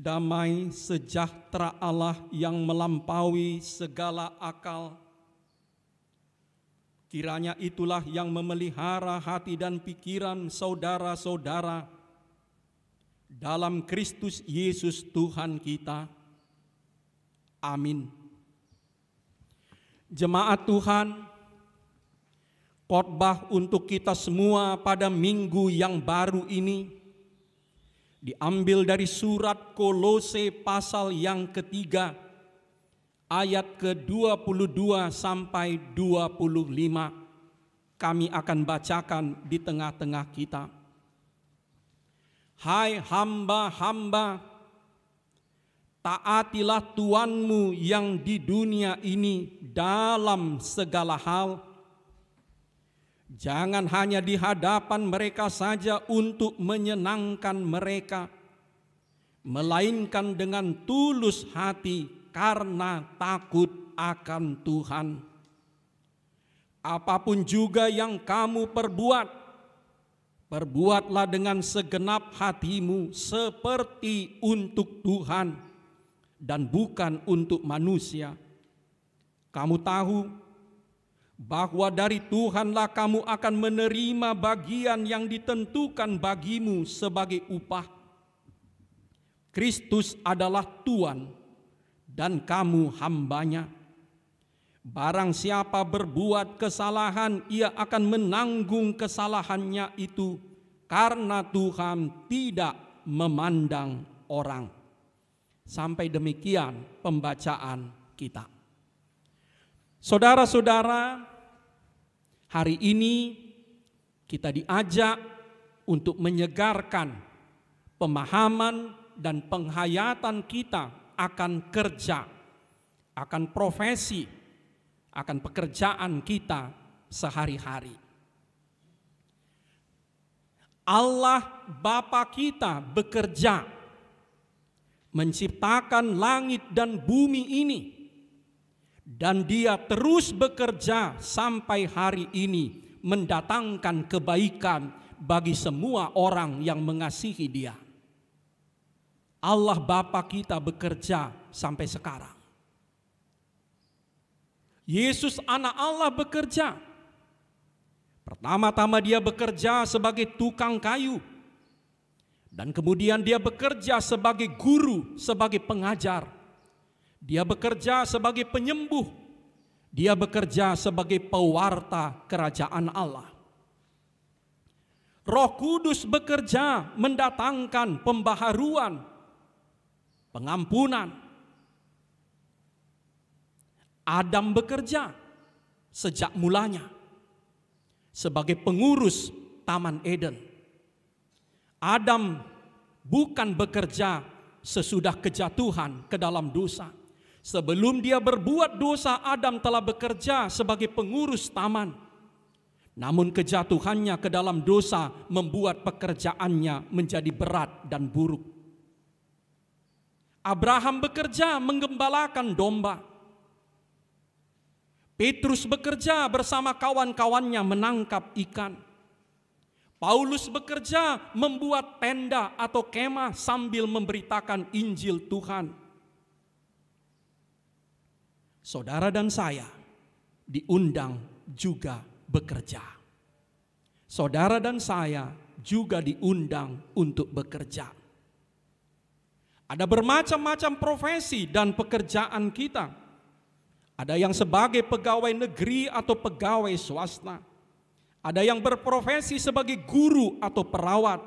damai sejahtera Allah yang melampaui segala akal. Kiranya itulah yang memelihara hati dan pikiran saudara-saudara dalam Kristus Yesus Tuhan kita. Amin. Jemaat Tuhan, khotbah untuk kita semua pada minggu yang baru ini diambil dari surat Kolose pasal yang ketiga ayat ke-22 sampai 25. Kami akan bacakan di tengah-tengah kita. Hai hamba-hamba, taatilah Tuanmu yang di dunia ini dalam segala hal Jangan hanya di hadapan mereka saja untuk menyenangkan mereka, melainkan dengan tulus hati karena takut akan Tuhan. Apapun juga yang kamu perbuat, perbuatlah dengan segenap hatimu seperti untuk Tuhan dan bukan untuk manusia. Kamu tahu, bahwa dari Tuhanlah kamu akan menerima bagian yang ditentukan bagimu sebagai upah. Kristus adalah Tuhan dan kamu hambanya. Barang siapa berbuat kesalahan, ia akan menanggung kesalahannya itu karena Tuhan tidak memandang orang. Sampai demikian pembacaan kita. Saudara-saudara, Hari ini kita diajak untuk menyegarkan pemahaman dan penghayatan kita akan kerja, akan profesi, akan pekerjaan kita sehari-hari. Allah Bapa kita bekerja menciptakan langit dan bumi ini dan dia terus bekerja sampai hari ini mendatangkan kebaikan bagi semua orang yang mengasihi dia. Allah Bapa kita bekerja sampai sekarang. Yesus anak Allah bekerja. Pertama-tama dia bekerja sebagai tukang kayu. Dan kemudian dia bekerja sebagai guru, sebagai pengajar. Dia bekerja sebagai penyembuh. Dia bekerja sebagai pewarta kerajaan Allah. Roh Kudus bekerja mendatangkan pembaharuan, pengampunan. Adam bekerja sejak mulanya sebagai pengurus Taman Eden. Adam bukan bekerja sesudah kejatuhan ke dalam dosa, Sebelum dia berbuat dosa, Adam telah bekerja sebagai pengurus taman. Namun kejatuhannya ke dalam dosa membuat pekerjaannya menjadi berat dan buruk. Abraham bekerja menggembalakan domba. Petrus bekerja bersama kawan-kawannya menangkap ikan. Paulus bekerja membuat tenda atau kemah sambil memberitakan Injil Tuhan saudara dan saya diundang juga bekerja. Saudara dan saya juga diundang untuk bekerja. Ada bermacam-macam profesi dan pekerjaan kita. Ada yang sebagai pegawai negeri atau pegawai swasta. Ada yang berprofesi sebagai guru atau perawat.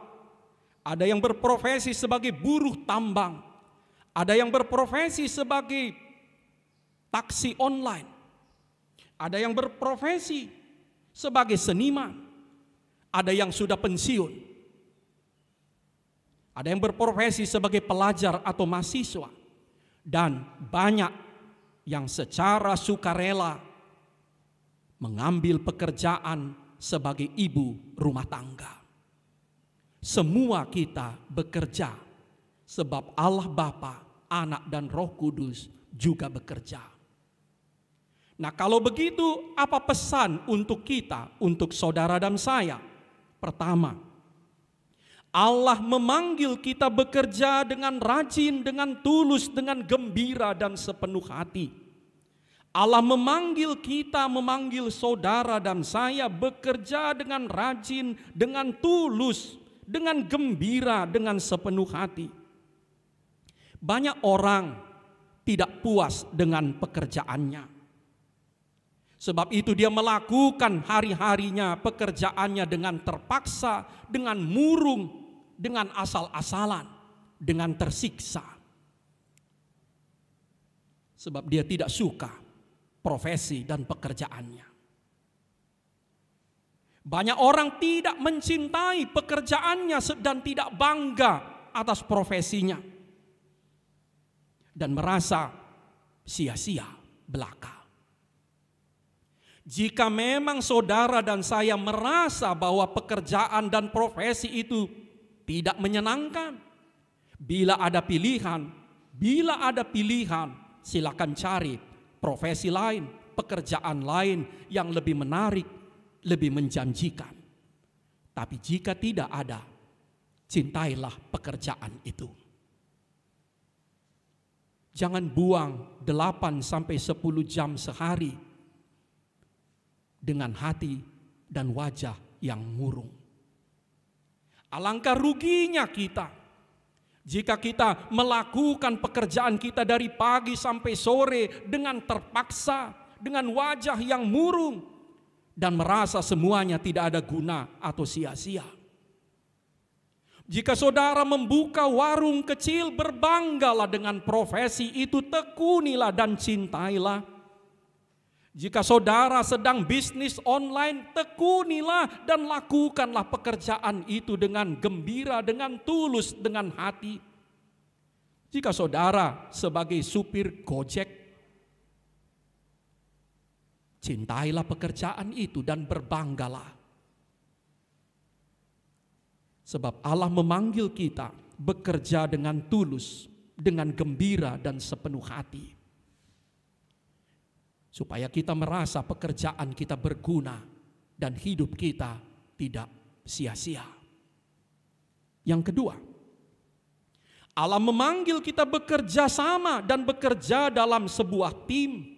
Ada yang berprofesi sebagai buruh tambang. Ada yang berprofesi sebagai taksi online, ada yang berprofesi sebagai seniman, ada yang sudah pensiun, ada yang berprofesi sebagai pelajar atau mahasiswa, dan banyak yang secara sukarela mengambil pekerjaan sebagai ibu rumah tangga. Semua kita bekerja sebab Allah Bapa, Anak dan Roh Kudus juga bekerja. Nah, kalau begitu, apa pesan untuk kita, untuk saudara dan saya? Pertama, Allah memanggil kita bekerja dengan rajin, dengan tulus, dengan gembira, dan sepenuh hati. Allah memanggil kita, memanggil saudara dan saya bekerja dengan rajin, dengan tulus, dengan gembira, dengan sepenuh hati. Banyak orang tidak puas dengan pekerjaannya Sebab itu dia melakukan hari-harinya, pekerjaannya dengan terpaksa, dengan murung, dengan asal-asalan, dengan tersiksa. Sebab dia tidak suka profesi dan pekerjaannya. Banyak orang tidak mencintai pekerjaannya dan tidak bangga atas profesinya. Dan merasa sia-sia belaka. Jika memang saudara dan saya merasa bahwa pekerjaan dan profesi itu tidak menyenangkan, bila ada pilihan, bila ada pilihan, silakan cari profesi lain, pekerjaan lain yang lebih menarik, lebih menjanjikan. Tapi jika tidak ada, cintailah pekerjaan itu. Jangan buang 8 sampai 10 jam sehari dengan hati dan wajah yang murung. Alangkah ruginya kita jika kita melakukan pekerjaan kita dari pagi sampai sore dengan terpaksa, dengan wajah yang murung, dan merasa semuanya tidak ada guna atau sia-sia. Jika saudara membuka warung kecil, berbanggalah dengan profesi itu, tekunilah dan cintailah jika saudara sedang bisnis online, tekunilah dan lakukanlah pekerjaan itu dengan gembira, dengan tulus, dengan hati. Jika saudara sebagai supir Gojek, cintailah pekerjaan itu dan berbanggalah. Sebab Allah memanggil kita bekerja dengan tulus, dengan gembira dan sepenuh hati supaya kita merasa pekerjaan kita berguna dan hidup kita tidak sia-sia. Yang kedua, Allah memanggil kita bekerja sama dan bekerja dalam sebuah tim.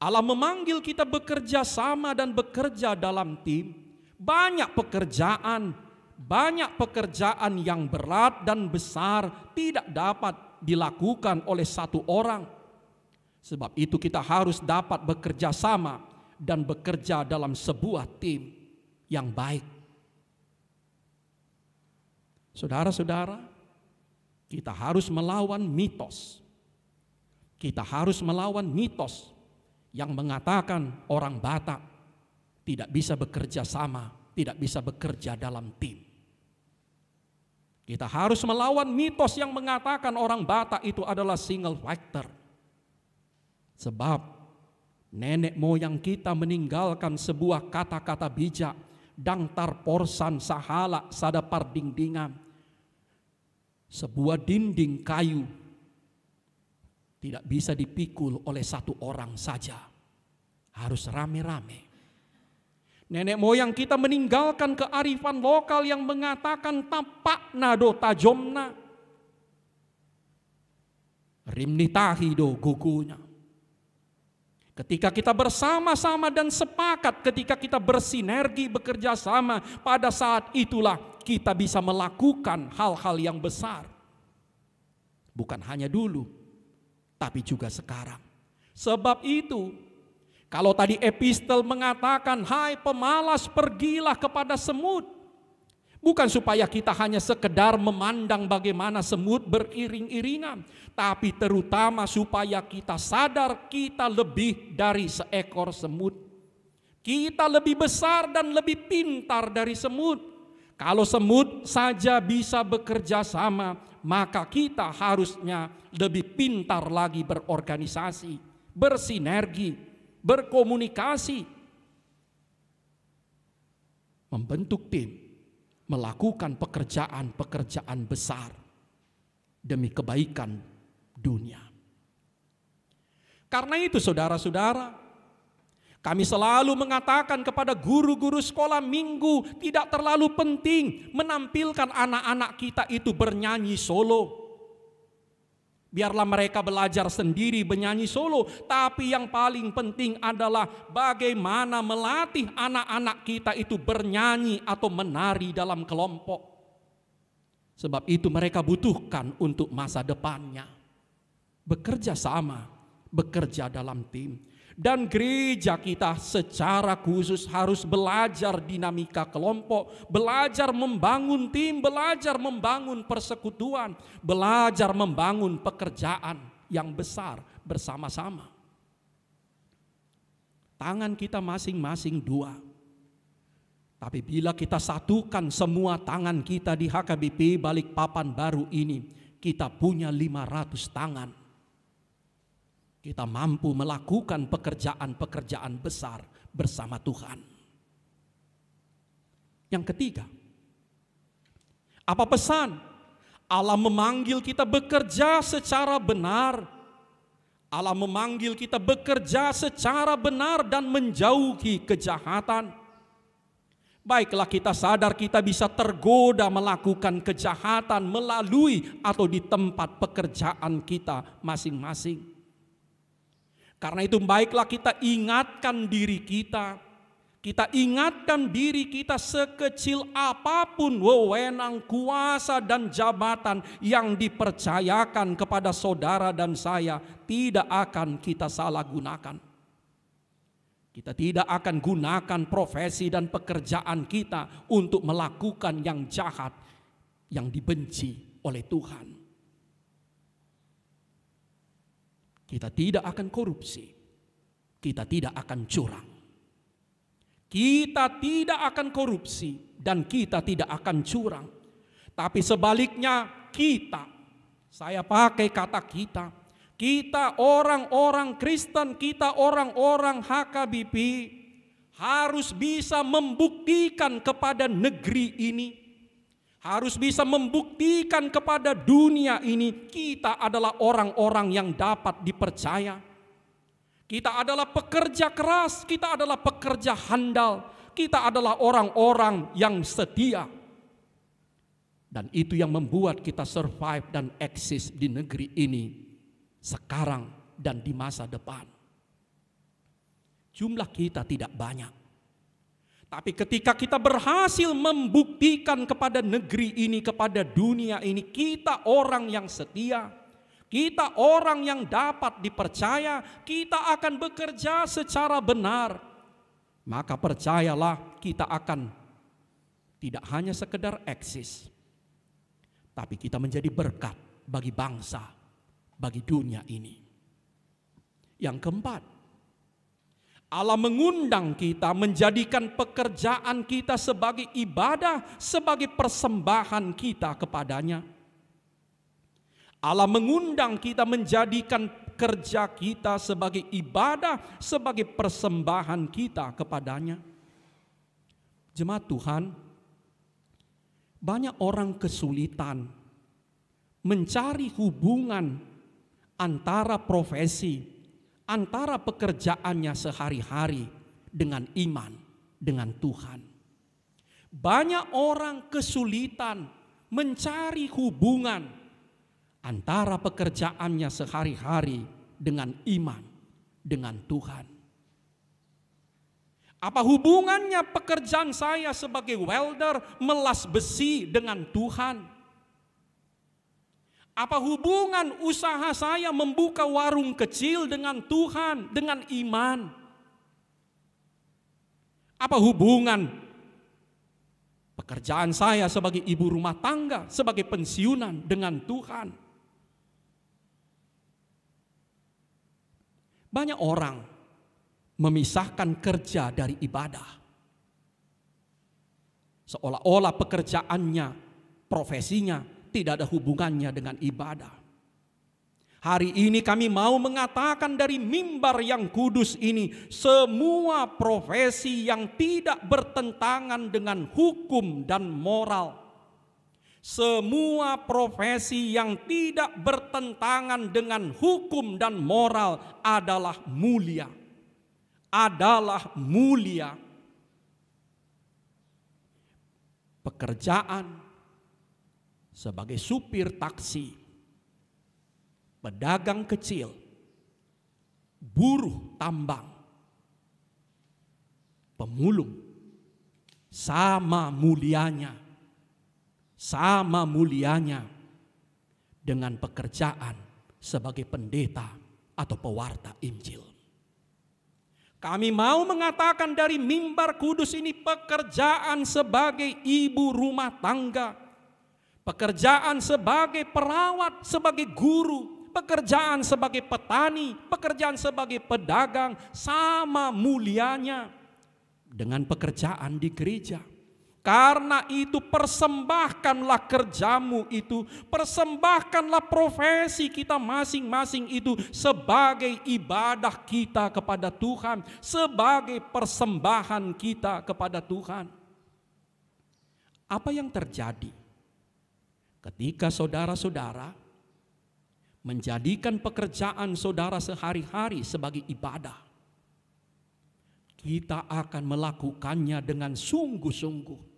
Allah memanggil kita bekerja sama dan bekerja dalam tim. Banyak pekerjaan, banyak pekerjaan yang berat dan besar tidak dapat dilakukan oleh satu orang Sebab itu kita harus dapat bekerja sama dan bekerja dalam sebuah tim yang baik. Saudara-saudara, kita harus melawan mitos. Kita harus melawan mitos yang mengatakan orang Batak tidak bisa bekerja sama, tidak bisa bekerja dalam tim. Kita harus melawan mitos yang mengatakan orang Batak itu adalah single factor Sebab nenek moyang kita meninggalkan sebuah kata-kata bijak dangtar porsan sahala sadapar dindingan, sebuah dinding kayu tidak bisa dipikul oleh satu orang saja harus rame-rame nenek moyang kita meninggalkan kearifan lokal yang mengatakan tapak nado tajomna rimnitahi do gugunya Ketika kita bersama-sama dan sepakat, ketika kita bersinergi bekerja sama, pada saat itulah kita bisa melakukan hal-hal yang besar. Bukan hanya dulu, tapi juga sekarang. Sebab itu, kalau tadi epistel mengatakan, "Hai pemalas, pergilah kepada semut." Bukan supaya kita hanya sekedar memandang bagaimana semut beriring-iringan, tapi terutama supaya kita sadar kita lebih dari seekor semut. Kita lebih besar dan lebih pintar dari semut. Kalau semut saja bisa bekerja sama, maka kita harusnya lebih pintar lagi berorganisasi, bersinergi, berkomunikasi, membentuk tim melakukan pekerjaan-pekerjaan besar demi kebaikan dunia. Karena itu, saudara-saudara, kami selalu mengatakan kepada guru-guru sekolah minggu, tidak terlalu penting menampilkan anak-anak kita itu bernyanyi solo Biarlah mereka belajar sendiri bernyanyi solo, tapi yang paling penting adalah bagaimana melatih anak-anak kita itu bernyanyi atau menari dalam kelompok. Sebab itu mereka butuhkan untuk masa depannya. Bekerja sama, bekerja dalam tim. Dan gereja kita secara khusus harus belajar dinamika kelompok, belajar membangun tim, belajar membangun persekutuan, belajar membangun pekerjaan yang besar bersama-sama. Tangan kita masing-masing dua. Tapi bila kita satukan semua tangan kita di HKBP balik papan baru ini, kita punya 500 tangan kita mampu melakukan pekerjaan-pekerjaan besar bersama Tuhan. Yang ketiga, apa pesan? Allah memanggil kita bekerja secara benar. Allah memanggil kita bekerja secara benar dan menjauhi kejahatan. Baiklah kita sadar kita bisa tergoda melakukan kejahatan melalui atau di tempat pekerjaan kita masing-masing. Karena itu baiklah kita ingatkan diri kita. Kita ingatkan diri kita sekecil apapun wewenang kuasa dan jabatan yang dipercayakan kepada saudara dan saya tidak akan kita salah gunakan. Kita tidak akan gunakan profesi dan pekerjaan kita untuk melakukan yang jahat yang dibenci oleh Tuhan. Kita tidak akan korupsi. Kita tidak akan curang. Kita tidak akan korupsi dan kita tidak akan curang. Tapi sebaliknya kita, saya pakai kata kita, kita orang-orang Kristen, kita orang-orang HKBP harus bisa membuktikan kepada negeri ini harus bisa membuktikan kepada dunia ini kita adalah orang-orang yang dapat dipercaya. Kita adalah pekerja keras, kita adalah pekerja handal, kita adalah orang-orang yang setia. Dan itu yang membuat kita survive dan eksis di negeri ini sekarang dan di masa depan. Jumlah kita tidak banyak. Tapi ketika kita berhasil membuktikan kepada negeri ini, kepada dunia ini, kita orang yang setia, kita orang yang dapat dipercaya, kita akan bekerja secara benar. Maka percayalah kita akan tidak hanya sekedar eksis, tapi kita menjadi berkat bagi bangsa, bagi dunia ini. Yang keempat, Allah mengundang kita menjadikan pekerjaan kita sebagai ibadah, sebagai persembahan kita kepadanya. Allah mengundang kita menjadikan kerja kita sebagai ibadah, sebagai persembahan kita kepadanya. Jemaat Tuhan, banyak orang kesulitan mencari hubungan antara profesi antara pekerjaannya sehari-hari dengan iman dengan Tuhan. Banyak orang kesulitan mencari hubungan antara pekerjaannya sehari-hari dengan iman dengan Tuhan. Apa hubungannya pekerjaan saya sebagai welder melas besi dengan Tuhan? Apa hubungan usaha saya membuka warung kecil dengan Tuhan, dengan iman? Apa hubungan pekerjaan saya sebagai ibu rumah tangga, sebagai pensiunan dengan Tuhan? Banyak orang memisahkan kerja dari ibadah. Seolah-olah pekerjaannya, profesinya tidak ada hubungannya dengan ibadah. Hari ini kami mau mengatakan dari mimbar yang kudus ini, semua profesi yang tidak bertentangan dengan hukum dan moral. Semua profesi yang tidak bertentangan dengan hukum dan moral adalah mulia. Adalah mulia. Pekerjaan, sebagai supir taksi, pedagang kecil, buruh tambang, pemulung, sama mulianya, sama mulianya dengan pekerjaan sebagai pendeta atau pewarta Injil. Kami mau mengatakan dari mimbar kudus ini pekerjaan sebagai ibu rumah tangga pekerjaan sebagai perawat, sebagai guru, pekerjaan sebagai petani, pekerjaan sebagai pedagang sama mulianya dengan pekerjaan di gereja. Karena itu persembahkanlah kerjamu itu, persembahkanlah profesi kita masing-masing itu sebagai ibadah kita kepada Tuhan, sebagai persembahan kita kepada Tuhan. Apa yang terjadi? Ketika saudara-saudara menjadikan pekerjaan saudara sehari-hari sebagai ibadah, kita akan melakukannya dengan sungguh-sungguh.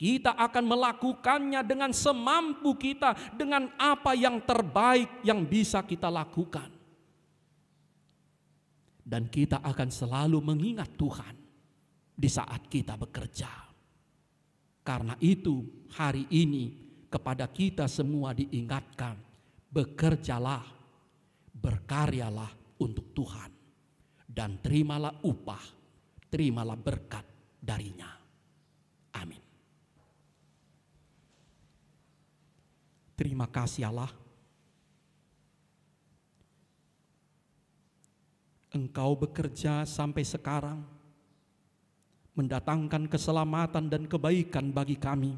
Kita akan melakukannya dengan semampu kita, dengan apa yang terbaik yang bisa kita lakukan, dan kita akan selalu mengingat Tuhan di saat kita bekerja. Karena itu, hari ini kepada kita semua diingatkan, bekerjalah, berkaryalah untuk Tuhan. Dan terimalah upah, terimalah berkat darinya. Amin. Terima kasih Allah. Engkau bekerja sampai sekarang, mendatangkan keselamatan dan kebaikan bagi kami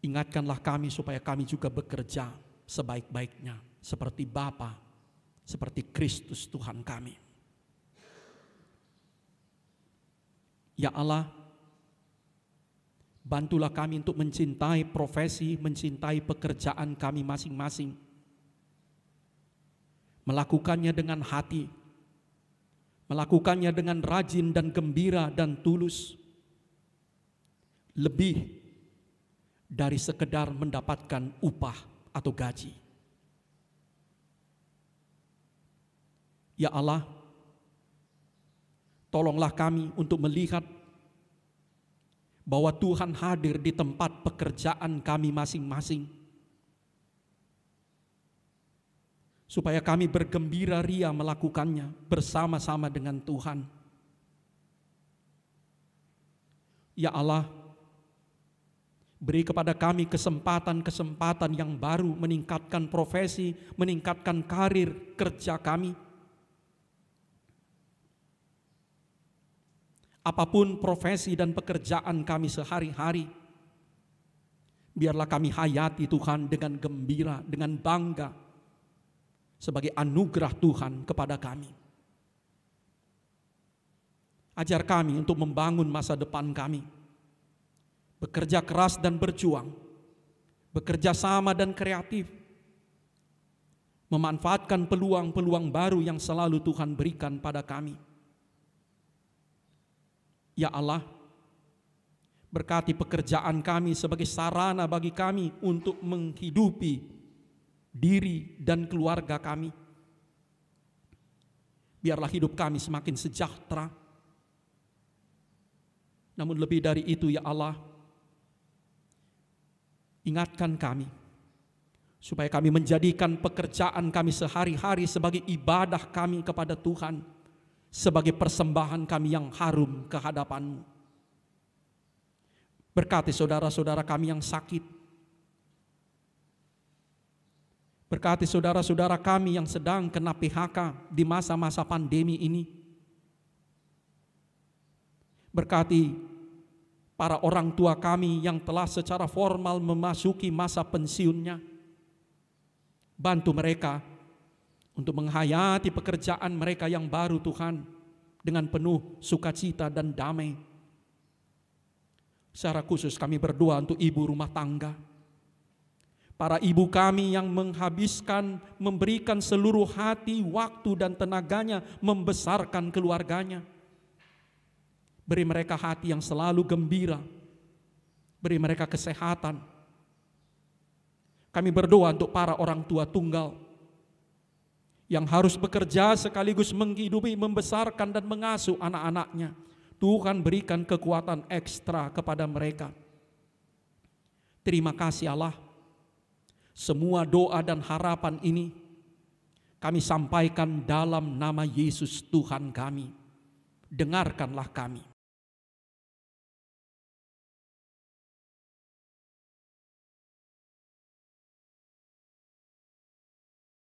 Ingatkanlah kami supaya kami juga bekerja sebaik-baiknya seperti Bapa, seperti Kristus Tuhan kami. Ya Allah, bantulah kami untuk mencintai profesi, mencintai pekerjaan kami masing-masing. Melakukannya dengan hati, melakukannya dengan rajin dan gembira dan tulus. Lebih dari sekedar mendapatkan upah atau gaji. Ya Allah, tolonglah kami untuk melihat bahwa Tuhan hadir di tempat pekerjaan kami masing-masing. Supaya kami bergembira ria melakukannya bersama-sama dengan Tuhan. Ya Allah, Beri kepada kami kesempatan-kesempatan yang baru meningkatkan profesi, meningkatkan karir kerja kami. Apapun profesi dan pekerjaan kami sehari-hari, biarlah kami hayati Tuhan dengan gembira, dengan bangga, sebagai anugerah Tuhan kepada kami. Ajar kami untuk membangun masa depan kami bekerja keras dan berjuang, bekerja sama dan kreatif, memanfaatkan peluang-peluang baru yang selalu Tuhan berikan pada kami. Ya Allah, berkati pekerjaan kami sebagai sarana bagi kami untuk menghidupi diri dan keluarga kami. Biarlah hidup kami semakin sejahtera. Namun lebih dari itu ya Allah, Ingatkan kami, supaya kami menjadikan pekerjaan kami sehari-hari sebagai ibadah kami kepada Tuhan, sebagai persembahan kami yang harum ke mu Berkati saudara-saudara kami yang sakit. Berkati saudara-saudara kami yang sedang kena PHK di masa-masa pandemi ini. Berkati para orang tua kami yang telah secara formal memasuki masa pensiunnya. Bantu mereka untuk menghayati pekerjaan mereka yang baru Tuhan dengan penuh sukacita dan damai. Secara khusus kami berdoa untuk ibu rumah tangga. Para ibu kami yang menghabiskan, memberikan seluruh hati, waktu, dan tenaganya membesarkan keluarganya Beri mereka hati yang selalu gembira. Beri mereka kesehatan. Kami berdoa untuk para orang tua tunggal yang harus bekerja sekaligus menghidupi, membesarkan dan mengasuh anak-anaknya. Tuhan berikan kekuatan ekstra kepada mereka. Terima kasih Allah. Semua doa dan harapan ini kami sampaikan dalam nama Yesus Tuhan kami. Dengarkanlah kami.